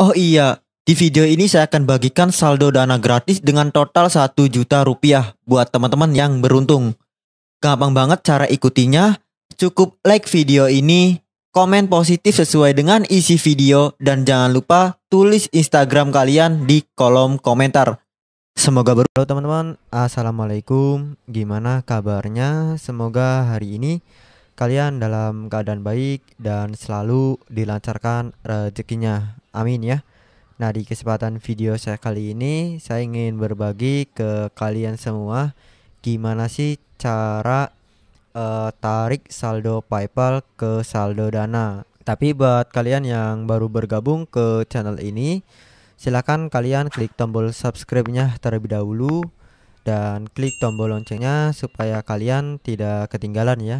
Oh iya, di video ini saya akan bagikan saldo dana gratis dengan total 1 juta rupiah buat teman-teman yang beruntung. Gampang banget cara ikutinya, cukup like video ini, komen positif sesuai dengan isi video, dan jangan lupa tulis Instagram kalian di kolom komentar. Semoga ber teman-teman, Assalamualaikum, gimana kabarnya? Semoga hari ini kalian dalam keadaan baik dan selalu dilancarkan rezekinya. Amin ya. Nah, di kesempatan video saya kali ini saya ingin berbagi ke kalian semua gimana sih cara uh, tarik saldo PayPal ke saldo Dana. Tapi buat kalian yang baru bergabung ke channel ini, silakan kalian klik tombol subscribe-nya terlebih dahulu dan klik tombol loncengnya supaya kalian tidak ketinggalan ya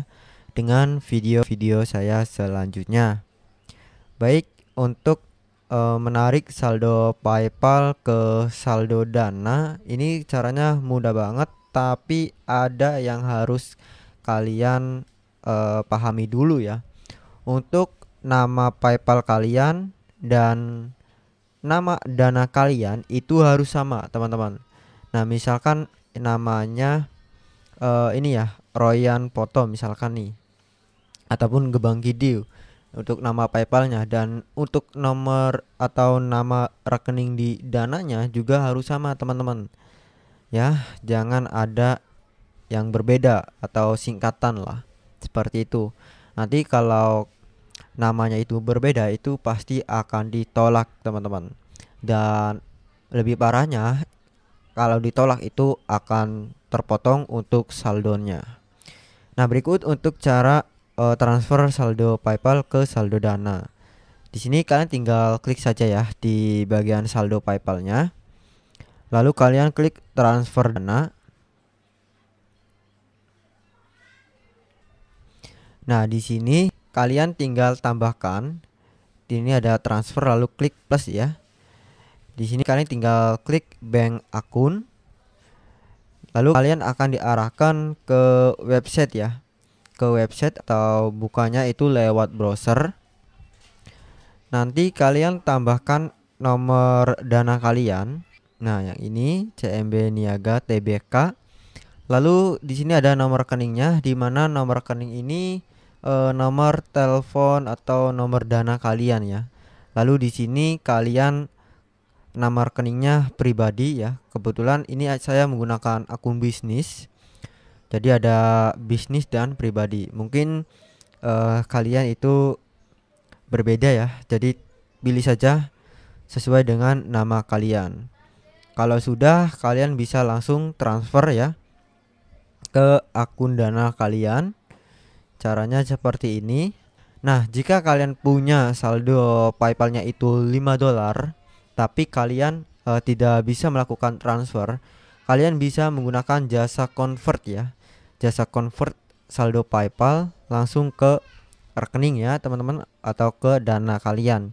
dengan video-video saya selanjutnya. Baik, untuk uh, menarik saldo PayPal ke saldo Dana ini caranya mudah banget tapi ada yang harus kalian uh, pahami dulu ya untuk nama PayPal kalian dan nama Dana kalian itu harus sama teman-teman nah misalkan namanya uh, ini ya Royan Poto misalkan nih ataupun Gebang Gidiu untuk nama PayPalnya dan untuk nomor atau nama rekening di dananya juga harus sama teman-teman ya jangan ada yang berbeda atau singkatan lah seperti itu nanti kalau namanya itu berbeda itu pasti akan ditolak teman-teman dan lebih parahnya kalau ditolak itu akan terpotong untuk saldonya nah berikut untuk cara uh, transfer saldo PayPal ke saldo Dana. Di sini kalian tinggal klik saja ya di bagian saldo PayPal-nya. Lalu kalian klik transfer Dana. Nah, di sini kalian tinggal tambahkan di sini ada transfer lalu klik plus ya. Di sini kalian tinggal klik bank akun. Lalu kalian akan diarahkan ke website ya ke website atau bukanya itu lewat browser. Nanti kalian tambahkan nomor dana kalian. Nah, yang ini CMB Niaga TBK. Lalu di sini ada nomor rekeningnya di mana nomor rekening ini e, nomor telepon atau nomor dana kalian ya. Lalu di sini kalian nomor rekeningnya pribadi ya. Kebetulan ini saya menggunakan akun bisnis. Jadi ada bisnis dan pribadi. Mungkin uh, kalian itu berbeda ya. Jadi pilih saja sesuai dengan nama kalian. Kalau sudah kalian bisa langsung transfer ya ke akun Dana kalian. Caranya seperti ini. Nah, jika kalian punya saldo PayPalnya itu 5 dolar, tapi kalian uh, tidak bisa melakukan transfer, kalian bisa menggunakan jasa convert ya jasa convert saldo PayPal langsung ke rekening ya teman-teman atau ke dana kalian.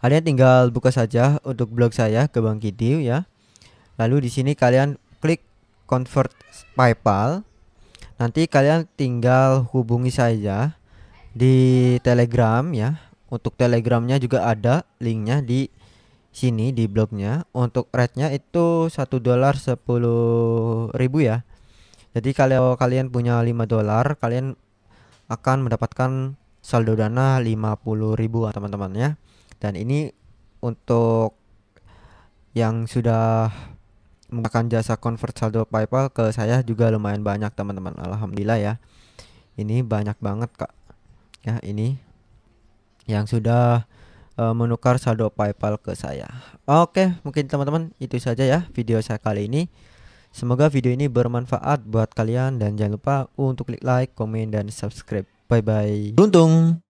Kalian tinggal buka saja untuk blog saya ke Bank Kidiu ya. Lalu di sini kalian klik convert PayPal. Nanti kalian tinggal hubungi saja di Telegram ya. Untuk Telegramnya juga ada linknya di sini di blognya. Untuk rate-nya itu satu dolar sepuluh ribu ya. Jadi kalau kalian punya 5 dolar, kalian akan mendapatkan saldo dana 50 ribu, teman-teman ya. Dan ini untuk yang sudah menggunakan jasa convert saldo PayPal ke saya juga lumayan banyak teman-teman. Alhamdulillah ya. Ini banyak banget Kak. Ya, ini yang sudah eh, menukar saldo PayPal ke saya. Oke, mungkin teman-teman itu saja ya video saya kali ini. Semoga video ini bermanfaat buat kalian dan jangan lupa untuk klik like, komen, dan subscribe. Bye-bye. Beruntung!